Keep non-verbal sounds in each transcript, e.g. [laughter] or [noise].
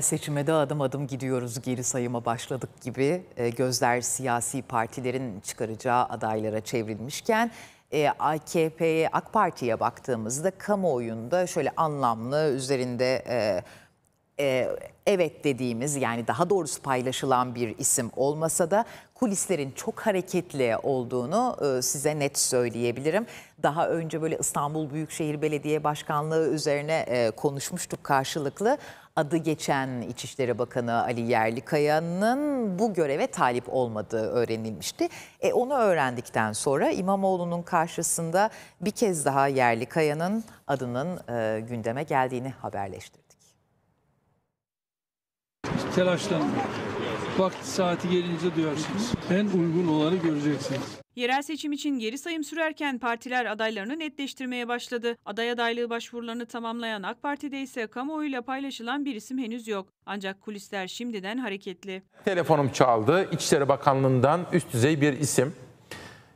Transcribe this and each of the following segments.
Seçime de adım adım gidiyoruz geri sayıma başladık gibi e, gözler siyasi partilerin çıkaracağı adaylara çevrilmişken e, AKP'ye AK Parti'ye baktığımızda kamuoyunda şöyle anlamlı üzerinde e, evet dediğimiz yani daha doğrusu paylaşılan bir isim olmasa da kulislerin çok hareketli olduğunu size net söyleyebilirim. Daha önce böyle İstanbul Büyükşehir Belediye Başkanlığı üzerine konuşmuştuk karşılıklı adı geçen İçişleri Bakanı Ali Yerlikaya'nın bu göreve talip olmadığı öğrenilmişti. E, onu öğrendikten sonra İmamoğlu'nun karşısında bir kez daha Yerlikaya'nın adının e, gündeme geldiğini haberleştirdik. Telaşlanmıyor. Vakti saati gelince duyarsınız. En uygun olanı göreceksiniz. Yerel seçim için geri sayım sürerken partiler adaylarını netleştirmeye başladı. Aday adaylığı başvurularını tamamlayan AK Parti'de ise kamuoyuyla paylaşılan bir isim henüz yok. Ancak kulisler şimdiden hareketli. Telefonum çaldı. İçişleri Bakanlığı'ndan üst düzey bir isim.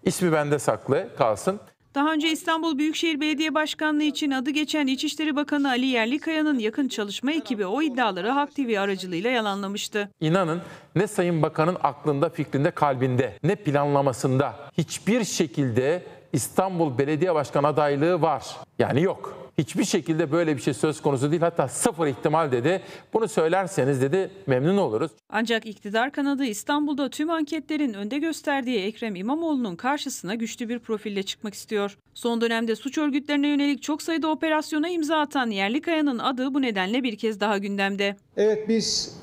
İsmi bende saklı kalsın. Daha önce İstanbul Büyükşehir Belediye Başkanlığı için adı geçen İçişleri Bakanı Ali Yerlikaya'nın yakın çalışma ekibi o iddiaları Halk TV aracılığıyla yalanlamıştı. İnanın ne Sayın Bakan'ın aklında, fikrinde, kalbinde, ne planlamasında hiçbir şekilde İstanbul Belediye Başkan adaylığı var. Yani yok. Hiçbir şekilde böyle bir şey söz konusu değil hatta sıfır ihtimal dedi. Bunu söylerseniz dedi memnun oluruz. Ancak iktidar kanadı İstanbul'da tüm anketlerin önde gösterdiği Ekrem İmamoğlu'nun karşısına güçlü bir profille çıkmak istiyor. Son dönemde suç örgütlerine yönelik çok sayıda operasyona imza atan yerli kayanın adı bu nedenle bir kez daha gündemde. Evet biz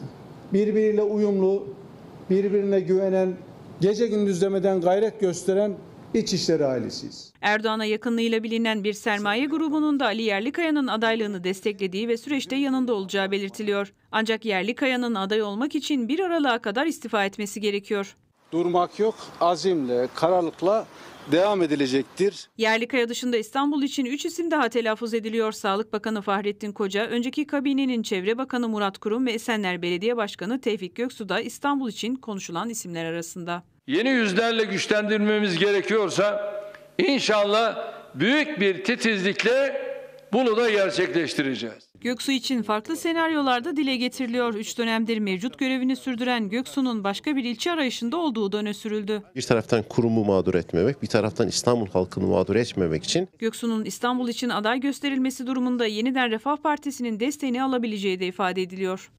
birbiriyle uyumlu, birbirine güvenen, gece gündüz demeden gayret gösteren İçişleri ailesiyiz. Erdoğan'a yakınlığıyla bilinen bir sermaye grubunun da Ali Yerlikaya'nın adaylığını desteklediği ve süreçte yanında olacağı belirtiliyor. Ancak Yerlikaya'nın aday olmak için bir aralığa kadar istifa etmesi gerekiyor. Durmak yok, azimle, kararlılıkla devam edilecektir. Yerlikaya dışında İstanbul için 3 isim daha telaffuz ediliyor. Sağlık Bakanı Fahrettin Koca, önceki kabinenin Çevre Bakanı Murat Kurum ve Esenler Belediye Başkanı Tevfik Göksu da İstanbul için konuşulan isimler arasında yeni yüzlerle güçlendirmemiz gerekiyorsa inşallah büyük bir titizlikle bunu da gerçekleştireceğiz. Göksu için farklı senaryolarda dile getiriliyor. Üç dönemdir mevcut görevini sürdüren Göksu'nun başka bir ilçe arayışında olduğu da öne sürüldü. Bir taraftan kurumu mağdur etmemek, bir taraftan İstanbul halkını mağdur etmemek için. Göksu'nun İstanbul için aday gösterilmesi durumunda yeniden Refah Partisi'nin desteğini alabileceği de ifade ediliyor.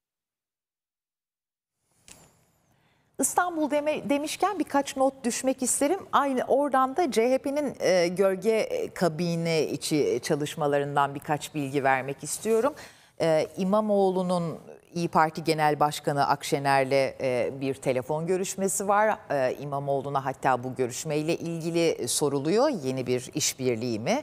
İstanbul deme, demişken birkaç not düşmek isterim. Aynı oradan da CHP'nin e, gölge kabine içi çalışmalarından birkaç bilgi vermek istiyorum. E, İmamoğlu'nun İyi Parti Genel Başkanı Akşener'le e, bir telefon görüşmesi var. E, İmamoğlu'na hatta bu görüşmeyle ilgili soruluyor yeni bir işbirliği mi?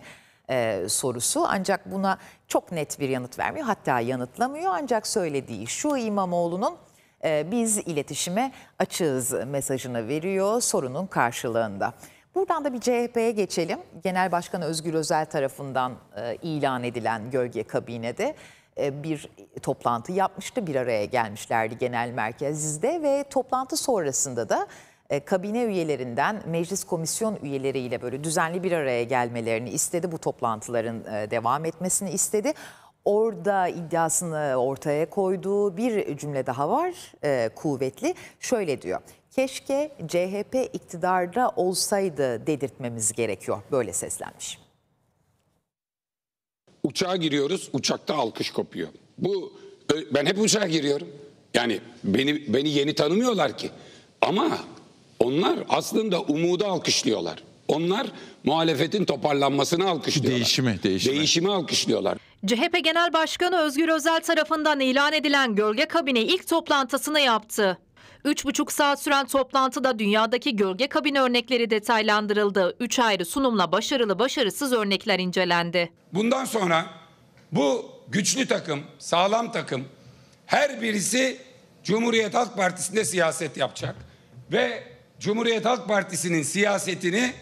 e, sorusu. Ancak buna çok net bir yanıt vermiyor. Hatta yanıtlamıyor. Ancak söylediği şu İmamoğlu'nun ee, biz iletişime açığız mesajını veriyor sorunun karşılığında. Buradan da bir CHP'ye geçelim. Genel Başkan Özgür Özel tarafından e, ilan edilen gölge kabinede e, bir toplantı yapmıştı. Bir araya gelmişlerdi genel merkezde ve toplantı sonrasında da e, kabine üyelerinden meclis komisyon üyeleriyle böyle düzenli bir araya gelmelerini istedi. Bu toplantıların devam etmesini istedi. Orada iddiasını ortaya koyduğu bir cümle daha var e, kuvvetli. Şöyle diyor. Keşke CHP iktidarda olsaydı dedirtmemiz gerekiyor. Böyle seslenmiş. Uçağa giriyoruz, uçakta alkış kopuyor. Bu ben hep uçağa giriyorum. Yani beni beni yeni tanımıyorlar ki. Ama onlar aslında umuda alkışlıyorlar. Onlar muhalefetin toparlanmasını alkışlıyorlar. Değişimi, değişimi. Değişimi alkışlıyorlar. CHP Genel Başkanı Özgür Özel tarafından ilan edilen gölge kabine ilk toplantısını yaptı. 3,5 saat süren toplantıda dünyadaki gölge kabine örnekleri detaylandırıldı. 3 ayrı sunumla başarılı başarısız örnekler incelendi. Bundan sonra bu güçlü takım, sağlam takım her birisi Cumhuriyet Halk Partisi'nde siyaset yapacak ve Cumhuriyet Halk Partisi'nin siyasetini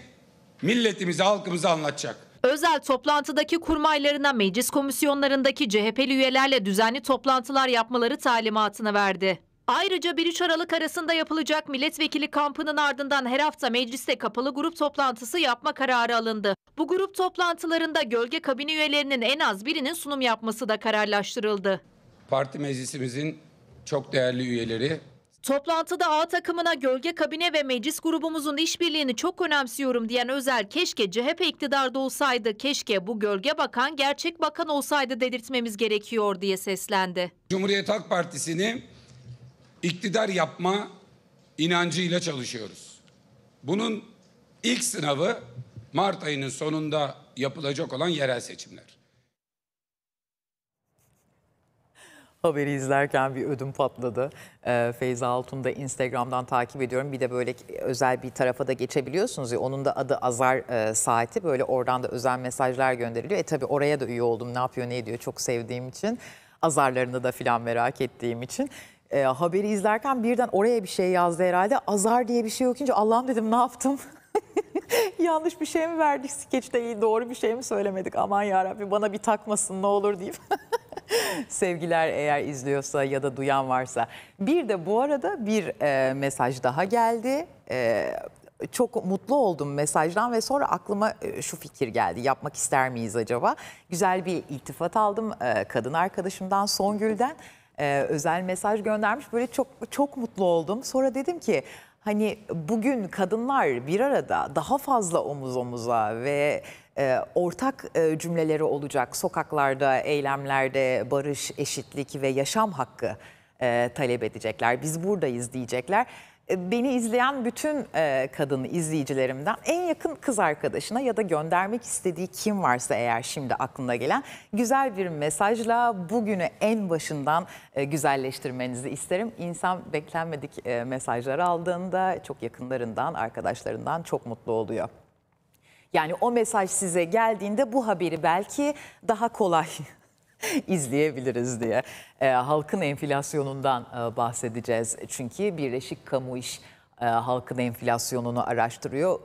milletimize, halkımıza anlatacak. Özel toplantıdaki kurmaylarına meclis komisyonlarındaki CHP'li üyelerle düzenli toplantılar yapmaları talimatını verdi. Ayrıca 1-3 Aralık arasında yapılacak milletvekili kampının ardından her hafta mecliste kapalı grup toplantısı yapma kararı alındı. Bu grup toplantılarında gölge kabine üyelerinin en az birinin sunum yapması da kararlaştırıldı. Parti meclisimizin çok değerli üyeleri Toplantıda A takımına gölge kabine ve meclis grubumuzun işbirliğini çok önemsiyorum diyen Özel keşke CHP iktidarda olsaydı, keşke bu gölge bakan gerçek bakan olsaydı dedirtmemiz gerekiyor diye seslendi. Cumhuriyet Halk Partisi'ni iktidar yapma inancıyla çalışıyoruz. Bunun ilk sınavı Mart ayının sonunda yapılacak olan yerel seçimler. haberi izlerken bir ödüm patladı. E, Feyza Altun da Instagram'dan takip ediyorum. Bir de böyle e, özel bir tarafa da geçebiliyorsunuz ya. Onun da adı Azar e, Saati. Böyle oradan da özel mesajlar gönderiliyor. E tabii oraya da üye oldum. Ne yapıyor ne ediyor çok sevdiğim için. Azarlarını da filan merak ettiğim için e, haberi izlerken birden oraya bir şey yazdı herhalde. Azar diye bir şey okuyunca Allah'ım dedim ne yaptım? [laughs] Yanlış bir şey mi verdik skeçte iyi doğru bir şey mi söylemedik aman yarabbim bana bir takmasın ne olur diyeyim. [laughs] Sevgiler eğer izliyorsa ya da duyan varsa. Bir de bu arada bir e, mesaj daha geldi. E, çok mutlu oldum mesajdan ve sonra aklıma e, şu fikir geldi. Yapmak ister miyiz acaba? Güzel bir iltifat aldım e, kadın arkadaşımdan Songül'den. E, özel mesaj göndermiş. Böyle çok çok mutlu oldum. Sonra dedim ki hani bugün kadınlar bir arada daha fazla omuz omuza ve e, ortak e, cümleleri olacak. Sokaklarda, eylemlerde barış, eşitlik ve yaşam hakkı e, talep edecekler. Biz buradayız diyecekler. Beni izleyen bütün kadın izleyicilerimden en yakın kız arkadaşına ya da göndermek istediği kim varsa eğer şimdi aklına gelen güzel bir mesajla bugünü en başından güzelleştirmenizi isterim. İnsan beklenmedik mesajlar aldığında çok yakınlarından, arkadaşlarından çok mutlu oluyor. Yani o mesaj size geldiğinde bu haberi belki daha kolay [laughs] izleyebiliriz diye. E, halkın enflasyonundan e, bahsedeceğiz. Çünkü Birleşik Kamu İş e, halkın enflasyonunu araştırıyor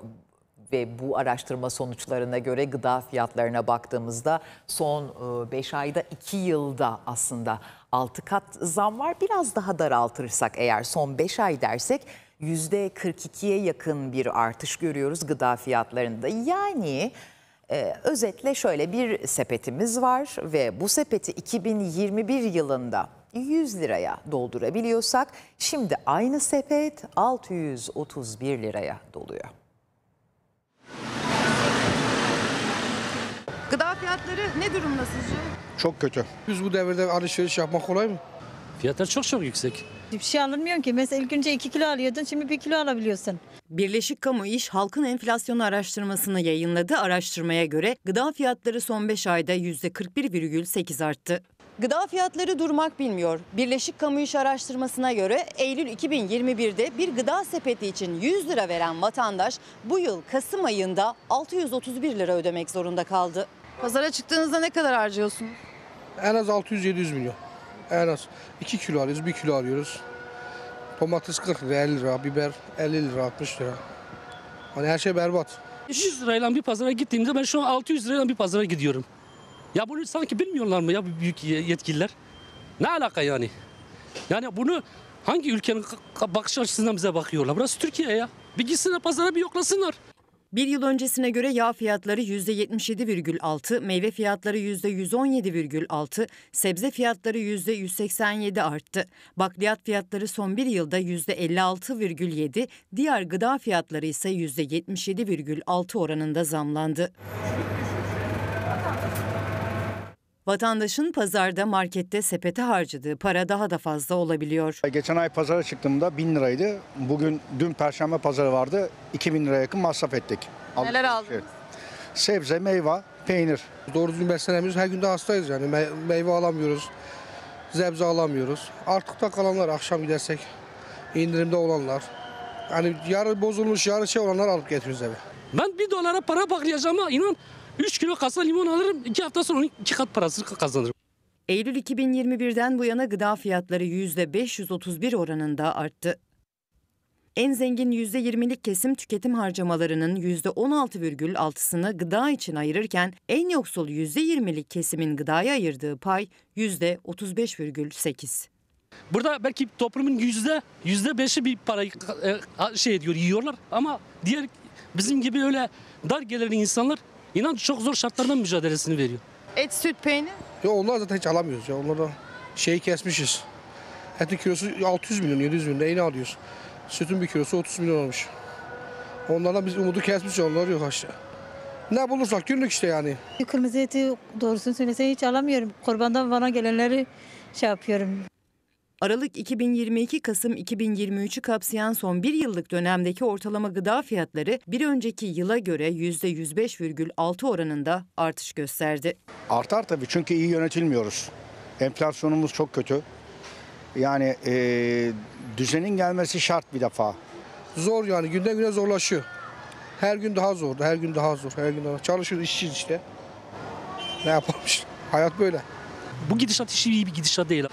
ve bu araştırma sonuçlarına göre gıda fiyatlarına baktığımızda son 5 e, ayda 2 yılda aslında 6 kat zam var. Biraz daha daraltırsak eğer son 5 ay dersek %42'ye yakın bir artış görüyoruz gıda fiyatlarında. Yani e, özetle şöyle bir sepetimiz var ve bu sepeti 2021 yılında 100 liraya doldurabiliyorsak şimdi aynı sepet 631 liraya doluyor. Gıda fiyatları ne durumda sizce? Çok kötü. Biz bu devirde alışveriş yapmak kolay mı? Fiyatlar çok çok yüksek. Hiçbir şey alınmıyor ki. Mesela ilk önce 2 kilo alıyordun şimdi 1 kilo alabiliyorsun. Birleşik Kamu İş Halkın Enflasyonu Araştırmasını yayınladı. Araştırmaya göre gıda fiyatları son 5 ayda %41,8 arttı. Gıda fiyatları durmak bilmiyor. Birleşik Kamu İş Araştırmasına göre Eylül 2021'de bir gıda sepeti için 100 lira veren vatandaş bu yıl Kasım ayında 631 lira ödemek zorunda kaldı. Pazara çıktığınızda ne kadar harcıyorsunuz? En az 600-700 milyon en az 2 kilo alıyoruz, 1 kilo alıyoruz. Domates 40 lira, 50 lira, biber 50 lira, 60 lira. Hani her şey berbat. 100 lirayla bir pazara gittiğimde ben şu an 600 lirayla bir pazara gidiyorum. Ya bunu sanki bilmiyorlar mı ya büyük yetkililer? Ne alaka yani? Yani bunu hangi ülkenin bakış açısından bize bakıyorlar? Burası Türkiye ya. Bir gitsinler pazara bir yoklasınlar. Bir yıl öncesine göre yağ fiyatları %77,6, meyve fiyatları %117,6, sebze fiyatları %187 arttı. Bakliyat fiyatları son bir yılda %56,7, diğer gıda fiyatları ise %77,6 oranında zamlandı. Vatandaşın pazarda markette sepete harcadığı para daha da fazla olabiliyor. Geçen ay pazara çıktığımda 1000 liraydı. Bugün dün perşembe pazarı vardı. 2000 liraya yakın masraf ettik. Neler şey. aldınız? Sebze, meyve, peynir. Doğru düzgün beslenemiyoruz. Her gün de hastayız yani. Me meyve alamıyoruz. Zebze alamıyoruz. Artık da kalanlar akşam gidersek indirimde olanlar. Yani yarı bozulmuş, yarı şey olanlar alıp getiriyoruz eve. Ben bir dolara para baklayacağım ama inan 3 kilo kasa limon alırım 2 hafta sonra 2 kat parasını kazanırım. Eylül 2021'den bu yana gıda fiyatları %531 oranında arttı. En zengin %20'lik kesim tüketim harcamalarının %16,6'sını gıda için ayırırken en yoksul %20'lik kesimin gıdaya ayırdığı pay %35,8. Burada belki toplumun yüzde yüzde beşi bir parayı e, şey ediyor, yiyorlar ama diğer bizim gibi öyle dar gelirli insanlar İnan çok zor şartlardan mücadelesini veriyor. Et, süt, peynir? Ya onlar zaten hiç alamıyoruz ya. Onlardan şey kesmişiz. Etin kilosu 600 milyon, 700 milyon neyini alıyoruz? Sütün bir kilosu 30 milyon olmuş. Onlardan biz umudu kesmişiz. onlar yok aşağı. Ne bulursak günlük işte yani. Kırmızı eti doğrusunu söylese hiç alamıyorum. Kurbandan bana gelenleri şey yapıyorum. Aralık 2022 Kasım 2023'ü kapsayan son bir yıllık dönemdeki ortalama gıda fiyatları bir önceki yıla göre %105,6 oranında artış gösterdi. Artar tabii çünkü iyi yönetilmiyoruz. Enflasyonumuz çok kötü. Yani e, düzenin gelmesi şart bir defa. Zor yani günden güne zorlaşıyor. Her gün daha zor, her gün daha zor, her gün daha Çalışıyoruz, işçiyiz işte. Ne yapalım Hayat böyle. Bu gidişat işi iyi bir gidişat değil.